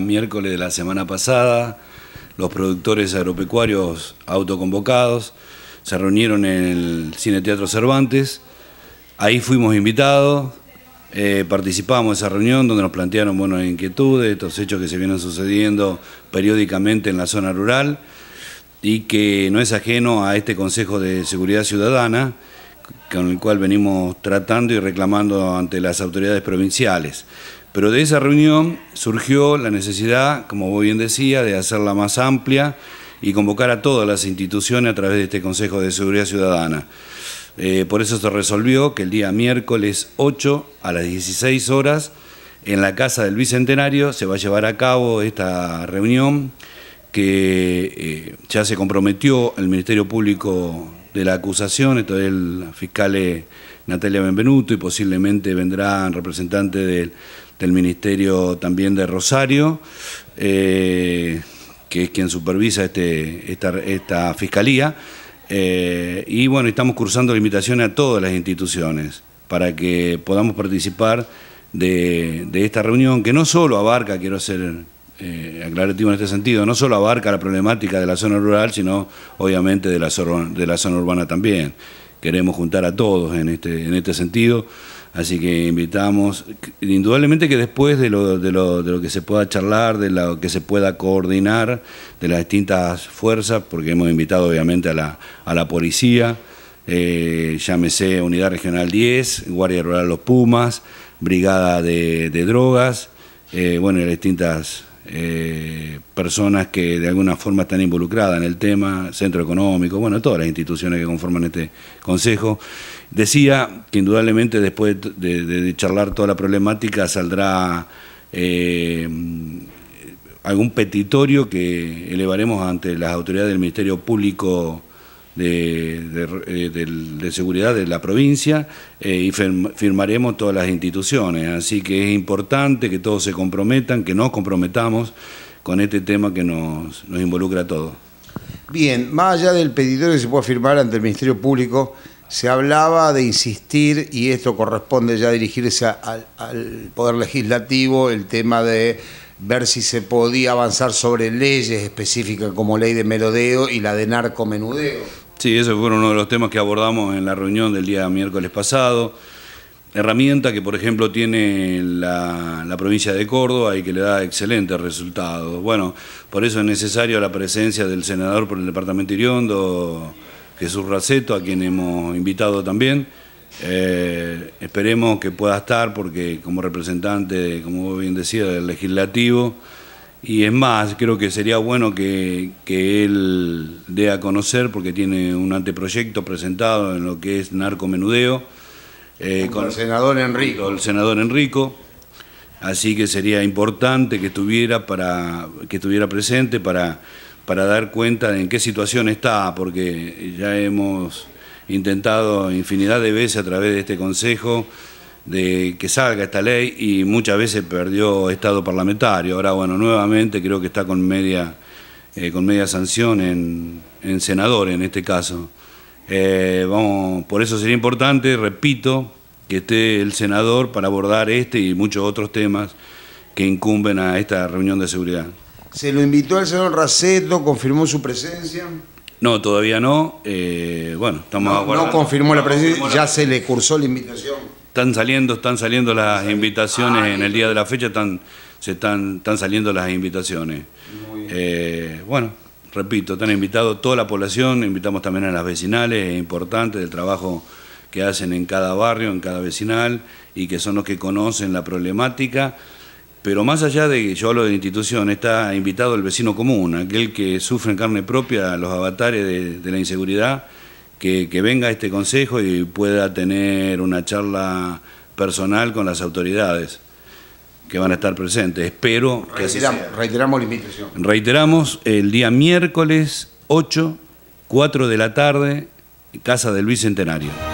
miércoles de la semana pasada, los productores agropecuarios autoconvocados se reunieron en el Cine Teatro Cervantes. Ahí fuimos invitados, eh, participamos en esa reunión donde nos plantearon bueno, inquietudes, estos hechos que se vienen sucediendo periódicamente en la zona rural y que no es ajeno a este Consejo de Seguridad Ciudadana con el cual venimos tratando y reclamando ante las autoridades provinciales. Pero de esa reunión surgió la necesidad, como vos bien decía, de hacerla más amplia y convocar a todas las instituciones a través de este Consejo de Seguridad Ciudadana. Eh, por eso se resolvió que el día miércoles 8 a las 16 horas en la Casa del Bicentenario se va a llevar a cabo esta reunión que eh, ya se comprometió el Ministerio Público de la acusación, esto es el fiscal Natalia Benvenuto y posiblemente vendrán representantes del, Ministerio también de Rosario, eh, que es quien supervisa este, esta, fiscalía. Eh, y bueno, estamos cursando la invitación a todas las instituciones para que podamos participar de, de esta reunión, que no solo abarca, quiero hacer eh, aclarativo en este sentido. No solo abarca la problemática de la zona rural, sino obviamente de la zona, de la zona urbana también. Queremos juntar a todos en este, en este sentido. Así que invitamos, indudablemente que después de lo, de, lo, de lo, que se pueda charlar, de lo que se pueda coordinar, de las distintas fuerzas, porque hemos invitado obviamente a la, a la policía, eh, llámese Unidad Regional 10, Guardia Rural Los Pumas, Brigada de, Drogas, eh, bueno, bueno, las distintas eh, personas que de alguna forma están involucradas en el tema, centro económico, bueno, todas las instituciones que conforman este consejo. Decía que indudablemente después de, charlar toda la problemática saldrá eh, algún petitorio que elevaremos ante las autoridades del Ministerio Público eh, de, seguridad de la provincia eh, y firmaremos todas las instituciones. Así que es importante que todos se comprometan, que nos comprometamos con este tema que nos, involucra a todos. Bien, más allá del pedido que se puede firmar ante el Ministerio Público, se hablaba de insistir, y esto corresponde ya dirigirse al Poder Legislativo, el tema de ver si se podía avanzar sobre leyes específicas como ley de merodeo y la de narcomenudeo. Sí, ese fue uno de los temas que abordamos en la reunión del día miércoles pasado. Herramienta que, por ejemplo, tiene la, provincia de Córdoba y que le da excelentes resultados. Bueno, por eso es necesaria la presencia del senador por el departamento Iriondo, Jesús Raceto, a quien hemos invitado también. Eh, esperemos que pueda estar porque como representante, como bien decía, del legislativo, y es más, creo que sería bueno que, él dé a conocer, porque tiene un anteproyecto presentado en lo que es narcomenudeo. Menudeo, eh, con, el senador Enrico. el senador Así que sería importante que estuviera, para, que estuviera presente para, para dar cuenta de en qué situación está, porque ya hemos intentado infinidad de veces a través de este consejo de que salga esta ley y muchas veces perdió estado parlamentario. Ahora, bueno, nuevamente creo que está con media, eh, con media sanción en, en, senador en este caso. Eh, vamos, por eso sería importante, repito, que esté el senador para abordar este y muchos otros temas que incumben a esta reunión de seguridad. ¿Se lo invitó al senador Raceto? ¿Confirmó su presencia? No, todavía no. Eh, bueno, estamos No confirmó la presencia, ya se le cursó la invitación. Están saliendo, están saliendo las invitaciones ah, en el día de la fecha, están, se están, están saliendo las invitaciones. Eh, bueno, repito, están invitados toda la población, invitamos también a las vecinales, es importante el trabajo que hacen en cada barrio, en cada vecinal, y que son los que conocen la problemática. Pero más allá de que yo hablo de institución, está invitado el vecino común, aquel que sufre en carne propia los avatares de la inseguridad que, venga este consejo y pueda tener una charla personal con las autoridades que van a estar presentes. Espero que reiteramos, Reiteramos la invitación. Reiteramos el día miércoles 8, 4 de la tarde, Casa del Bicentenario.